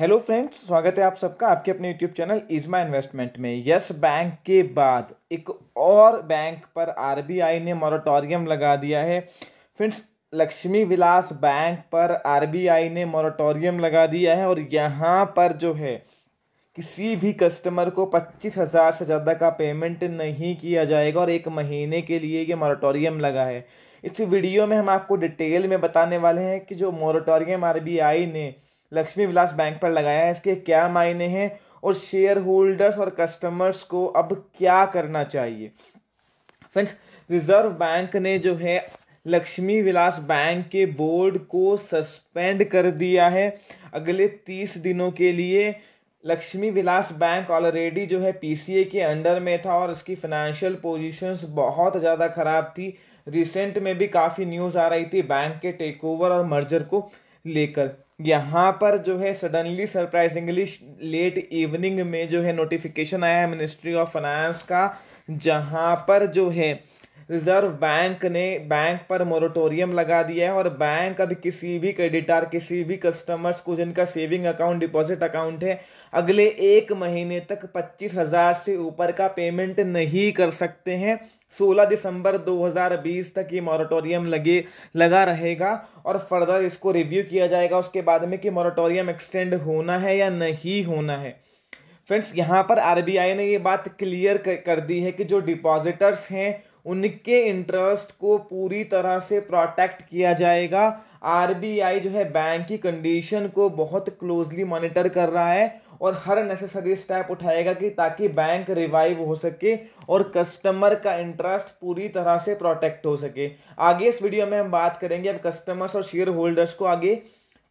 hello friends स्वागत है आप सबका आपके अपने यूट्यूब चैनल इजमा इन्वेस्टमेंट में यस बैंक के बाद एक और बैंक पर आरबीआई ने मॉरेटोरियम लगा दिया है फ्रेंड्स लक्ष्मी विलास बैंक पर आरबीआई ने मॉरेटोरियम लगा दिया है और यहाँ पर जो है किसी भी कस्टमर को पच्चीस हज़ार से ज़्यादा का पेमेंट नहीं किया जाएगा और एक महीने के लिए ये मॉरेटोरियम लगा है इस वीडियो में हम आपको डिटेल में बताने वाले हैं कि जो मॉरेटोरियम आरबीआई ने लक्ष्मी विलास बैंक पर लगाया है इसके क्या मायने हैं और शेयर होल्डर्स और कस्टमर्स को अब क्या करना चाहिए फ्रेंड्स रिजर्व बैंक ने जो है लक्ष्मी विलास बैंक के बोर्ड को सस्पेंड कर दिया है अगले तीस दिनों के लिए लक्ष्मी विलास बैंक ऑलरेडी जो है पीसीए के अंडर में था और इसकी फाइनेंशियल पोजीशंस बहुत ज़्यादा ख़राब थी रिसेंट में भी काफ़ी न्यूज़ आ रही थी बैंक के टेकओवर और मर्जर को लेकर यहाँ पर जो है सडनली सरप्राइजिंगली लेट इवनिंग में जो है नोटिफिकेशन आया है मिनिस्ट्री ऑफ फाइनेंस का जहाँ पर जो है रिजर्व बैंक ने बैंक पर मोरिटोरियम लगा दिया है और बैंक अब किसी भी क्रेडिटार किसी भी कस्टमर्स को जिनका सेविंग अकाउंट डिपॉजिट अकाउंट है अगले एक महीने तक पच्चीस हज़ार से ऊपर का पेमेंट नहीं कर सकते हैं 16 दिसंबर 2020 तक ये मॉरेटोरियम लगे लगा रहेगा और फर्दर इसको रिव्यू किया जाएगा उसके बाद में कि मॉरेटोरियम एक्सटेंड होना है या नहीं होना है फ्रेंड्स यहाँ पर आरबीआई ने ये बात क्लियर कर दी है कि जो डिपॉजिटर्स हैं उनके इंटरेस्ट को पूरी तरह से प्रोटेक्ट किया जाएगा आरबीआई जो है बैंक की कंडीशन को बहुत क्लोजली मॉनिटर कर रहा है और हर नेसेसरी स्टेप उठाएगा कि ताकि बैंक रिवाइव हो सके और कस्टमर का इंटरेस्ट पूरी तरह से प्रोटेक्ट हो सके आगे इस वीडियो में हम बात करेंगे अब कस्टमर्स और शेयर होल्डर्स को आगे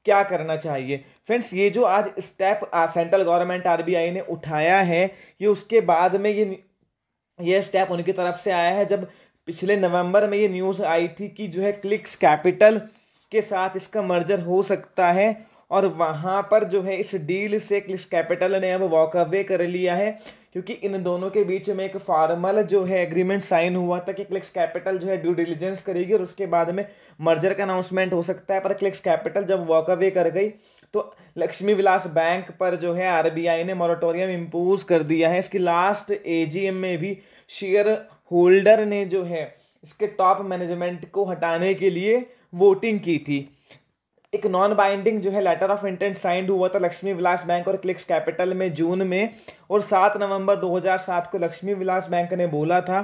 क्या करना चाहिए फ्रेंड्स ये जो आज स्टेप सेंट्रल गवर्नमेंट आरबीआई ने उठाया है ये उसके बाद में ये ये स्टेप उनकी तरफ से आया है जब पिछले नवंबर में ये न्यूज़ आई थी कि जो है क्लिक्स कैपिटल के साथ इसका मर्जर हो सकता है और वहाँ पर जो है इस डील से क्लिस कैपिटल ने अब वॉक अवे कर लिया है क्योंकि इन दोनों के बीच में एक फॉर्मल जो है एग्रीमेंट साइन हुआ था कि क्लिक्स कैपिटल जो है ड्यू डिलीजेंस करेगी और उसके बाद में मर्जर का अनाउंसमेंट हो सकता है पर क्लिक्स कैपिटल जब वॉक अवे कर गई तो लक्ष्मी विलास बैंक पर जो है आरबीआई ने मॉरेटोरियम इम्पोज कर दिया है इसकी लास्ट एजीएम में भी शेयर होल्डर ने जो है इसके टॉप मैनेजमेंट को हटाने के लिए वोटिंग की थी एक नॉन बाइंडिंग जो है लेटर ऑफ इंटेंट साइंड हुआ था लक्ष्मी विलास बैंक और क्लिक्स कैपिटल में जून में और सात नवंबर 2007 को लक्ष्मी विलास बैंक ने बोला था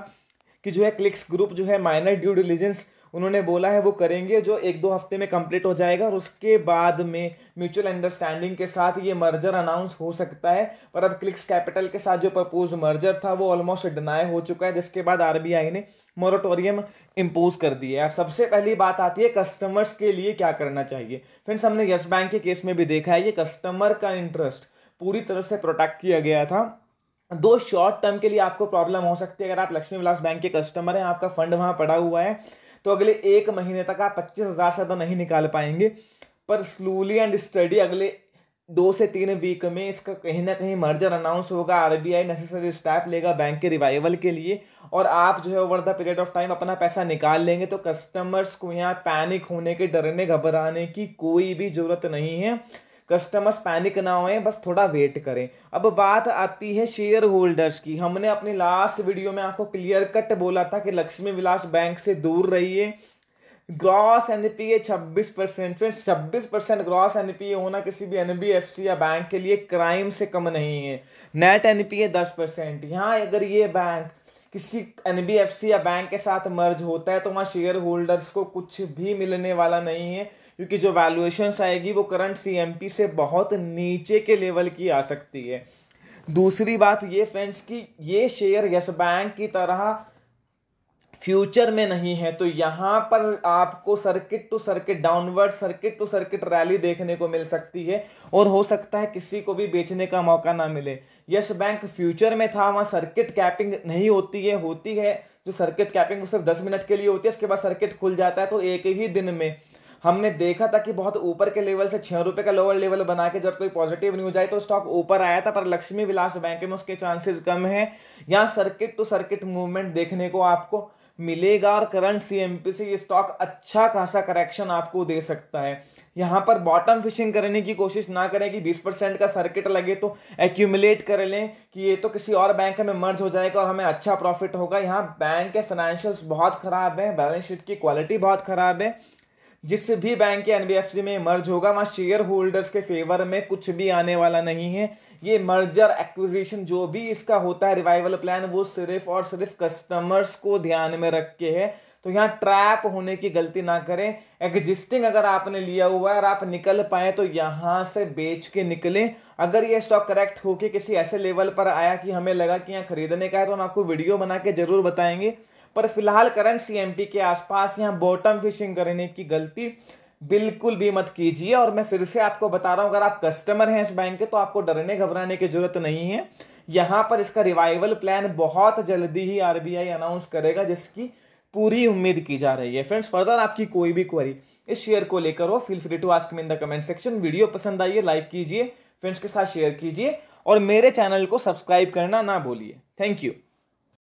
कि जो है क्लिक्स ग्रुप जो है माइनर ड्यू डिलीजेंस उन्होंने बोला है वो करेंगे जो एक दो हफ्ते में कंप्लीट हो जाएगा और उसके बाद में म्यूचुअल अंडरस्टैंडिंग के साथ ये मर्जर अनाउंस हो सकता है पर अब क्लिक्स कैपिटल के साथ जो प्रपोज मर्जर था वो ऑलमोस्ट डिनाई हो चुका है जिसके बाद आरबीआई ने मोरिटोरियम इम्पोज कर दिए और सबसे पहली बात आती है कस्टमर्स के लिए क्या करना चाहिए फ्रेंड्स हमने यस बैंक के केस में भी देखा है ये कस्टमर का इंटरेस्ट पूरी तरह से प्रोटेक्ट किया गया था दो शॉर्ट टर्म के लिए आपको प्रॉब्लम हो सकती है अगर आप लक्ष्मी विलास बैंक के कस्टमर हैं आपका फंड वहाँ पड़ा हुआ है तो अगले एक महीने तक आप पच्चीस हज़ार से ज़्यादा तो नहीं निकाल पाएंगे पर स्लोली एंड स्टडी अगले दो से तीन वीक में इसका कहीं ना कहीं मर्जर अनाउंस होगा आरबीआई नेसेसरी स्टेप लेगा बैंक के रिवाइवल के लिए और आप जो है over the period of time अपना पैसा निकाल लेंगे तो कस्टमर्स को यहाँ पैनिक होने के डरने घबराने की कोई भी ज़रूरत नहीं है कस्टमर्स पैनिक ना होए बस थोड़ा वेट करें अब बात आती है शेयर होल्डर्स की हमने अपनी लास्ट वीडियो में आपको क्लियर कट बोला था कि लक्ष्मी विलास बैंक से दूर रहिए ग्रॉस एनपीए 26 परसेंट फ्रेंड्स छब्बीस परसेंट ग्रॉस एनपीए होना किसी भी एनबीएफसी या बैंक के लिए क्राइम से कम नहीं है नेट एनपीए 10 परसेंट यहाँ अगर ये बैंक किसी एनबीएफसी या बैंक के साथ मर्ज होता है तो वहाँ शेयर होल्डर्स को कुछ भी मिलने वाला नहीं है क्योंकि जो वैल्यूएशंस आएगी वो करंट सी से बहुत नीचे के लेवल की आ सकती है दूसरी बात ये फ्रेंड्स कि ये शेयर यस बैंक की तरह फ्यूचर में नहीं है तो यहाँ पर आपको circuit to circuit downward circuit to circuit rally देखने को मिल सकती है और हो सकता है किसी को भी बेचने का मौका ना मिले यस बैंक फ्यूचर में था वहाँ सर्किट कैपिंग नहीं होती है होती है जो सर्किट कैपिंग वो सिर्फ दस मिनट के लिए होती है उसके बाद सर्किट खुल जाता है तो एक ही दिन में हमने देखा था कि बहुत ऊपर के लेवल से छः रुपये का लोअर लेवल बना के जब कोई पॉजिटिव न्यूज आई तो स्टॉक ऊपर आया था पर लक्ष्मी विलास बैंक में उसके चांसेस कम हैं यहाँ सर्किट टू सर्किट मूवमेंट देखने को आपको मिलेगा और करंट सी से ये स्टॉक अच्छा खासा करेक्शन आपको दे सकता है यहाँ पर बॉटम फिशिंग करने की कोशिश ना करें कि 20 परसेंट का सर्किट लगे तो एक्यूमुलेट कर लें कि ये तो किसी और बैंक में मर्ज हो जाएगा और हमें अच्छा प्रॉफिट होगा यहाँ बैंक के फाइनेंशियल्स बहुत ख़राब है बैलेंस शीट की क्वालिटी बहुत ख़राब है जिस भी बैंक के एनबीएफसी में मर्ज होगा वहाँ शेयर होल्डर्स के फेवर में कुछ भी आने वाला नहीं है ये मर्जर एक्विजिशन जो भी इसका होता है रिवाइवल प्लान वो सिर्फ और सिर्फ कस्टमर्स को ध्यान में रख के है तो यहाँ ट्रैप होने की गलती ना करें एग्जिस्टिंग अगर आपने लिया हुआ है और आप निकल पाए तो यहाँ से बेच के निकलें अगर ये स्टॉक करेक्ट होके किसी ऐसे लेवल पर आया कि हमें लगा कि यहाँ खरीदने का है तो हम आपको वीडियो बना के जरूर बताएंगे पर फिलहाल करंट सीएमपी के आसपास यहाँ बॉटम फिशिंग करने की गलती बिल्कुल भी मत कीजिए और मैं फिर से आपको बता रहा हूँ अगर आप कस्टमर हैं इस बैंक के तो आपको डरने घबराने की जरूरत नहीं है यहाँ पर इसका रिवाइवल प्लान बहुत जल्दी ही आर अनाउंस करेगा जिसकी पूरी उम्मीद की जा रही है फ्रेंड्स फर्दर आपकी कोई भी क्वेरी इस शेयर को लेकर हो feel free to ask me in the comment section video पसंद आई है लाइक कीजिए फ्रेंड्स के साथ शेयर कीजिए और मेरे चैनल को सब्सक्राइब करना ना भूलिए थैंक यू